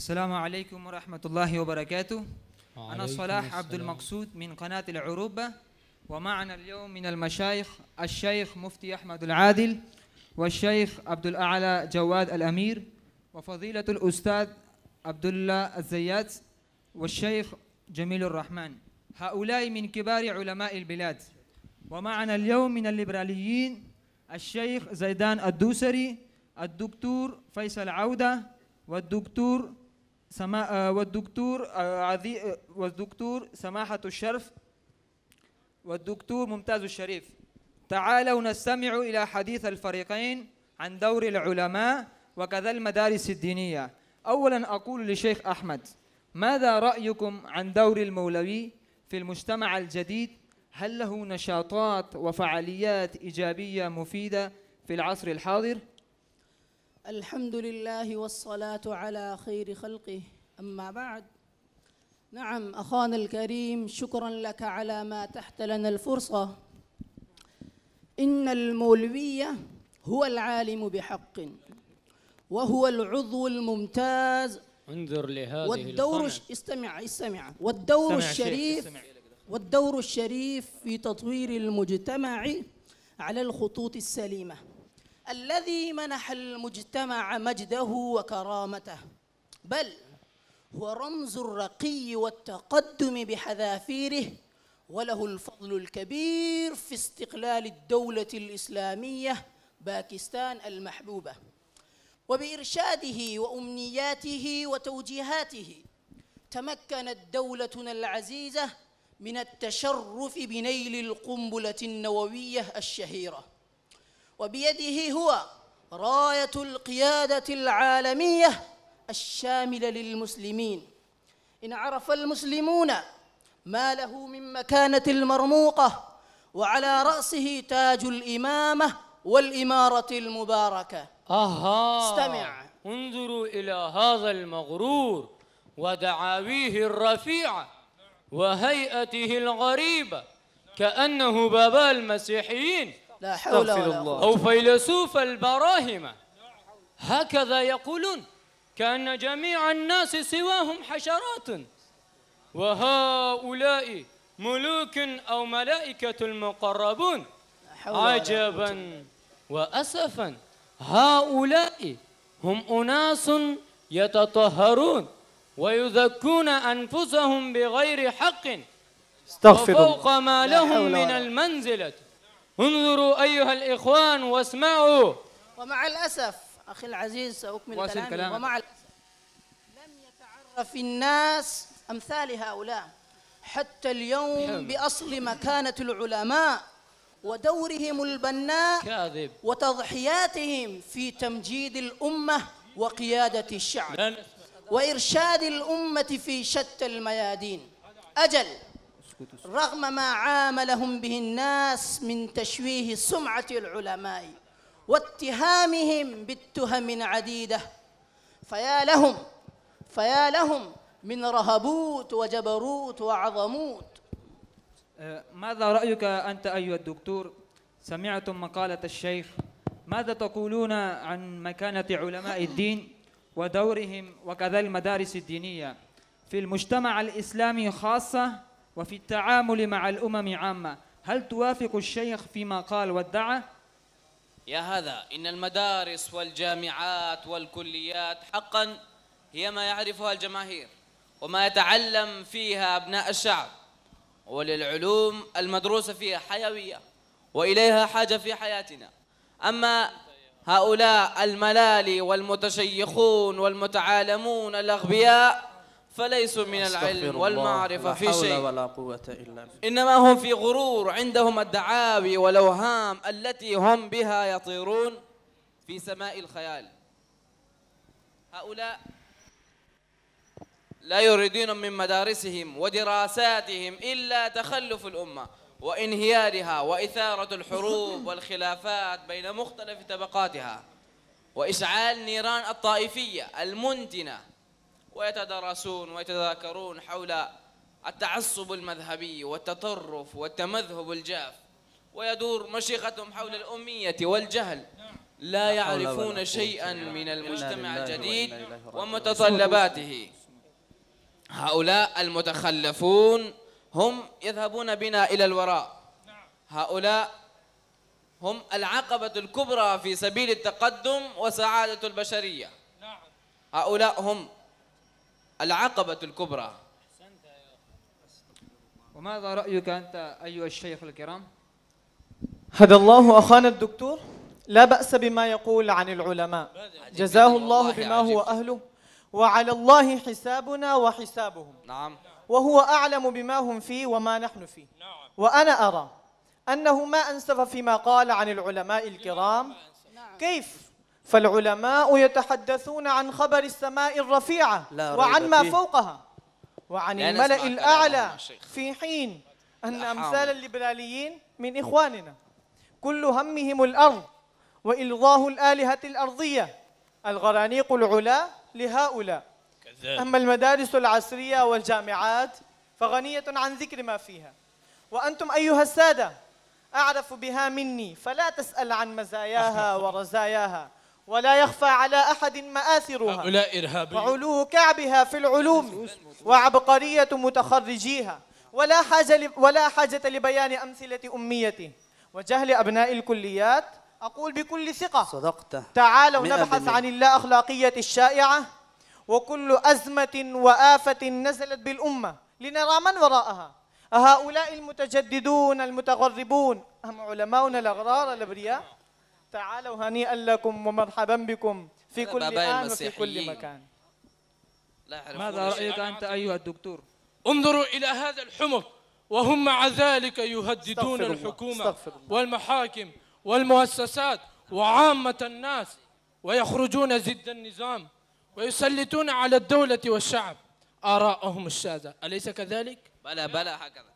السلام عليكم ورحمة الله وبركاته أنا صلاح عبد المقصود من قناة العروبة ومعنا اليوم من المشايخ الشيخ مفتي أحمد العادل والشيخ عبد الأعلى جواد الأمير وفضيلة الأستاذ عبد الله الزيات والشيخ جميل الرحمن هؤلاء من كبار علماء البلاد ومعنا اليوم من الليبراليين الشيخ زيدان الدوسري الدكتور فيصل عودة والدكتور سما آه، والدكتور آه، عذي آه، والدكتور سماحة الشرف والدكتور ممتاز الشريف تعالوا نستمع إلى حديث الفريقين عن دور العلماء وكذا المدارس الدينية أولا أقول للشيخ أحمد ماذا رأيكم عن دور المولوي في المجتمع الجديد هل له نشاطات وفعاليات إيجابية مفيدة في العصر الحاضر الحمد لله والصلاة على خير خلقه أما بعد نعم أخانا الكريم شكرا لك على ما تحت لنا الفرصة إن المولوية هو العالم بحق وهو العضو الممتاز انظر لهذه والدور الخمس. استمع استمع والدور استمع الشريف استمع. والدور الشريف في تطوير المجتمع على الخطوط السليمه الذي منح المجتمع مجده وكرامته بل هو رمز الرقي والتقدم بحذافيره وله الفضل الكبير في استقلال الدولة الإسلامية باكستان المحبوبة وبإرشاده وأمنياته وتوجيهاته تمكنت دولتنا العزيزة من التشرف بنيل القنبلة النووية الشهيرة وبيده هو راية القيادة العالمية الشاملة للمسلمين إن عرف المسلمون ما له من مكانة المرموقة وعلى رأسه تاج الإمامة والإمارة المباركة أها استمع انظروا إلى هذا المغرور ودعاويه الرفيعة وهيئته الغريبة كأنه بابا المسيحيين لا حول ولا قوة أو فيلسوف البراهمة هكذا يقولون كأن جميع الناس سواهم حشرات وهؤلاء ملوك أو ملائكة المقربون عجبا وأسفا هؤلاء هم أناس يتطهرون ويزكون أنفسهم بغير حق استغفر وفوق ما لهم من المنزلة انظروا أيها الإخوان واسمعوا ومع الأسف أخي العزيز سأكمل كلامي كلامك. ومع الأسف لم يتعرف الناس أمثال هؤلاء حتى اليوم بأصل مكانة العلماء ودورهم البناء كاذب وتضحياتهم في تمجيد الأمة وقيادة الشعب وإرشاد الأمة في شتى الميادين أجل رغم ما عاملهم به الناس من تشويه سمعة العلماء واتهامهم بالتهم عديدة فيا لهم فيا لهم من رهبوت وجبروت وعظموت أه، ماذا رأيك أنت أيها الدكتور سمعتم مقالة الشيخ ماذا تقولون عن مكانة علماء الدين ودورهم وكذا المدارس الدينية في المجتمع الإسلامي خاصة وفي التعامل مع الأمم عامة هل توافق الشيخ فيما قال وادعى؟ يا هذا إن المدارس والجامعات والكليات حقا هي ما يعرفها الجماهير وما يتعلم فيها أبناء الشعب وللعلوم المدروسة فيها حيوية وإليها حاجة في حياتنا أما هؤلاء الملالي والمتشيخون والمتعالمون الأغبياء فليسوا من العلم والمعرفة في شيء ولا قوة إلا إنما هم في غرور عندهم الدعاوي والأوهام التي هم بها يطيرون في سماء الخيال هؤلاء لا يريدون من مدارسهم ودراساتهم إلا تخلف الأمة وانهيارها وإثارة الحروب والخلافات بين مختلف طبقاتها وإشعال نيران الطائفية المنتنة ويتدارسون ويتذاكرون حول التعصب المذهبي والتطرف والتمذهب الجاف ويدور مشيختهم حول الأمية والجهل لا يعرفون شيئا من المجتمع الجديد ومتطلباته هؤلاء المتخلفون هم يذهبون بنا إلى الوراء هؤلاء هم العقبة الكبرى في سبيل التقدم وسعادة البشرية هؤلاء هم العقبة الكبرى وماذا رأيك أنت أيها الشيخ الكرام؟ هدى الله أخانا الدكتور لا بأس بما يقول عن العلماء جزاه الله بما هو أهله وعلى الله حسابنا وحسابهم نعم وهو أعلم بما هم فيه وما نحن فيه نعم. وأنا أرى أنه ما أنسف فيما قال عن العلماء الكرام نعم. كيف فالعلماء يتحدثون عن خبر السماء الرفيعة وعن ما فوقها وعن الملأ الأعلى في حين أن أمثال الليبراليين من إخواننا كل همهم الأرض وإلغاه الآلهة الأرضية الغرانيق العلا لهؤلاء أما المدارس العصرية والجامعات فغنية عن ذكر ما فيها وأنتم أيها السادة أعرف بها مني فلا تسأل عن مزاياها ورزاياها ولا يخفى على أحد مآثرها هؤلاء وعلو كعبها في العلوم وعبقرية متخرجيها ولا حاجة, ولا حاجة لبيان أمثلة أميته وجهل أبناء الكليات أقول بكل ثقة صدقت تعالوا نبحث عن اللا أخلاقية الشائعة وكل أزمة وآفة نزلت بالأمة لنرى من وراءها أهؤلاء المتجددون المتغربون أم علماؤنا الأغرار الأبرياء تعالوا هنيئا لكم ومرحبا بكم في كل آن وفي كل مكان لا ماذا رأيك أنت أيها الدكتور؟ انظروا إلى هذا الحمر وهم مع ذلك يهددون الحكومة والمحاكم والمؤسسات وعامة الناس ويخرجون ضد النظام ويسلطون على الدولة والشعب آراءهم الشاذة أليس كذلك؟ بلى بلى هكذا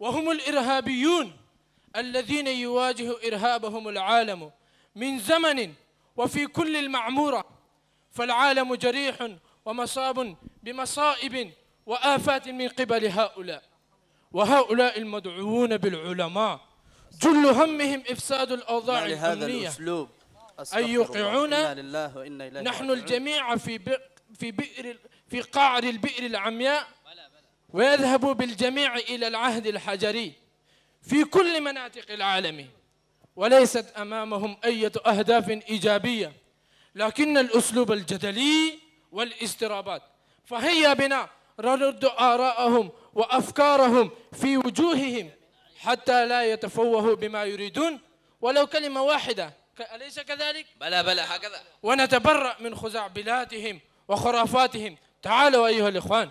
وهم الإرهابيون الذين يواجه إرهابهم العالم من زمن وفي كل المعمورة فالعالم جريح ومصاب بمصائب وآفات من قبل هؤلاء وهؤلاء المدعوون بالعلماء جل همهم إفساد الأوضاع الأمنية الأسلوب أن يوقعونا نحن الجميع في بئر في بئر في قعر البئر العمياء ويذهبوا بالجميع إلى العهد الحجري في كل مناطق العالم وليست أمامهم أي أهداف إيجابية لكن الأسلوب الجدلي والاسترابات فهيا بنا نرد آراءهم وأفكارهم في وجوههم حتى لا يتفوهوا بما يريدون ولو كلمة واحدة أليس كذلك؟ بلى بلى هكذا ونتبرأ من خزعبلاتهم وخرافاتهم تعالوا أيها الإخوان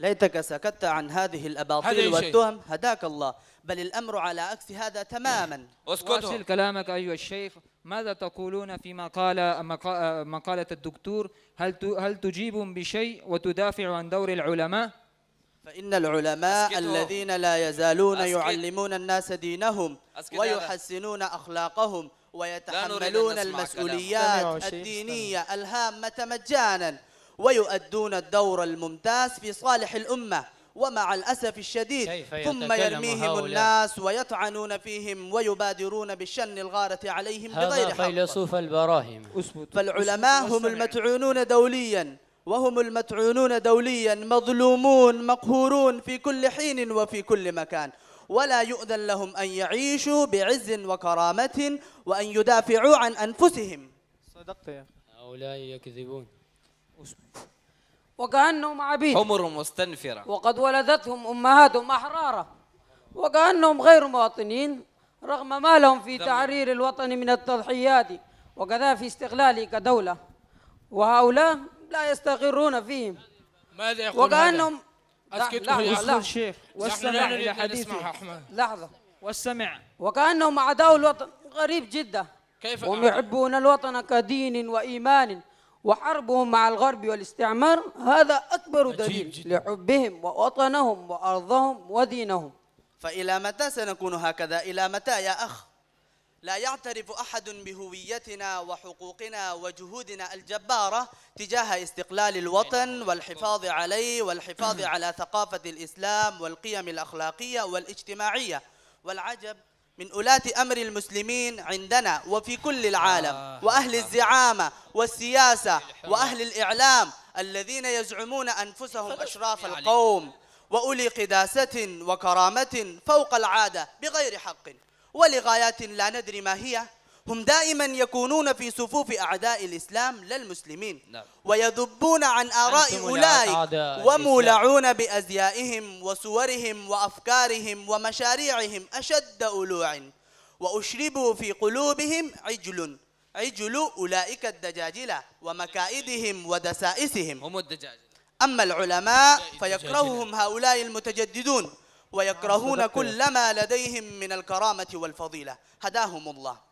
ليتك سكت عن هذه الأباطيل والتهم هداك الله بل الأمر على عكس هذا تماما أسكت كلامك أيها الشيخ ماذا تقولون فيما قال مقالة الدكتور هل هل تجيب بشيء وتدافع عن دور العلماء فإن العلماء أسكتو. الذين لا يزالون أسكت. يعلمون الناس دينهم ويحسنون أخلاقهم ويتحملون المسؤوليات الدينية الهامة مجانا ويؤدون الدور الممتاز في صالح الأمة ومع الأسف الشديد ثم يرميهم هؤلاء. الناس ويطعنون فيهم ويبادرون بشن الغارة عليهم بغير حق فيلسوف البراهيم فالعلماء هم المتعونون دوليا وهم المتعونون دوليا مظلومون مقهورون في كل حين وفي كل مكان ولا يؤذن لهم أن يعيشوا بعز وكرامة وأن يدافعوا عن أنفسهم صدقت يا هؤلاء يكذبون وكأنهم عبيد حمر مستنفرة وقد ولدتهم أمهاتهم أحرارا وكأنهم غير مواطنين رغم ما لهم في تعرير الوطن من التضحيات وكذا في استغلاله كدولة وهؤلاء لا يستقرون فيهم ماذا يقول وكأنهم أسكتكم يا أخي الشيخ واستمع إلى حديثه لحظة واستمع وكأنهم أعداء الوطن غريب جدا كيف هم يحبون الوطن كدين وإيمان وحربهم مع الغرب والاستعمار هذا أكبر دليل لحبهم ووطنهم وأرضهم ودينهم فإلى متى سنكون هكذا؟ إلى متى يا أخ؟ لا يعترف أحد بهويتنا وحقوقنا وجهودنا الجبارة تجاه استقلال الوطن أيوة، والحفاظ عليه والحفاظ على ثقافة الإسلام والقيم الأخلاقية والاجتماعية والعجب من أولاة أمر المسلمين عندنا وفي كل العالم آه. وأهل آه. الزعامة والسياسة وأهل الإعلام الذين يزعمون أنفسهم أشراف القوم وأولي قداسة وكرامة فوق العادة بغير حق ولغايات لا ندري ما هي هم دائما يكونون في صفوف أعداء الإسلام لا المسلمين نعم. ويذبون عن آراء أولئك ومولعون بأزيائهم وصورهم وأفكارهم ومشاريعهم أشد ألوع وأشربوا في قلوبهم عجل عجل أولئك الدجاجلة ومكائدهم ودسائسهم هم الدجاجلة أما العلماء فيكرههم هؤلاء المتجددون ويكرهون كل ما لديهم من الكرامة والفضيلة هداهم الله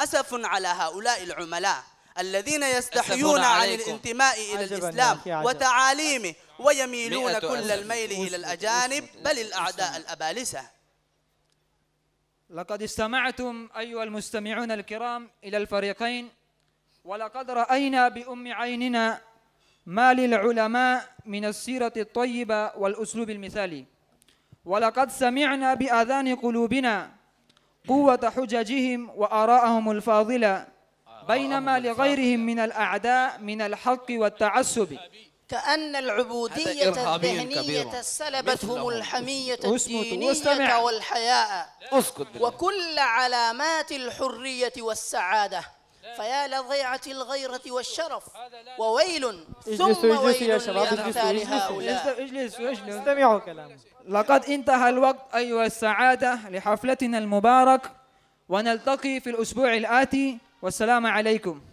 أسف على هؤلاء العملاء الذين يستحيون عن الانتماء إلى الإسلام وتعاليمه ويميلون كل الميل إلى الأجانب بل الأعداء الأبالسة لقد استمعتم أيها المستمعون الكرام إلى الفريقين ولقد رأينا بأم عيننا ما للعلماء من السيرة الطيبة والأسلوب المثالي ولقد سمعنا بآذان قلوبنا قوة حججهم وآرائهم الفاضلة بينما لغيرهم من الأعداء من الحق والتعسب كأن العبودية الذهنية سلبتهم الحمية الدينية والحياء اسكت وكل علامات الحرية والسعادة فيا لضيعة الغيرة والشرف وويل ثم ويل يا شباب لأمثال هؤلاء اجلسوا اجلسوا استمعوا كلامي لقد انتهى الوقت أيها السعادة لحفلتنا المبارك ونلتقي في الأسبوع الآتي والسلام عليكم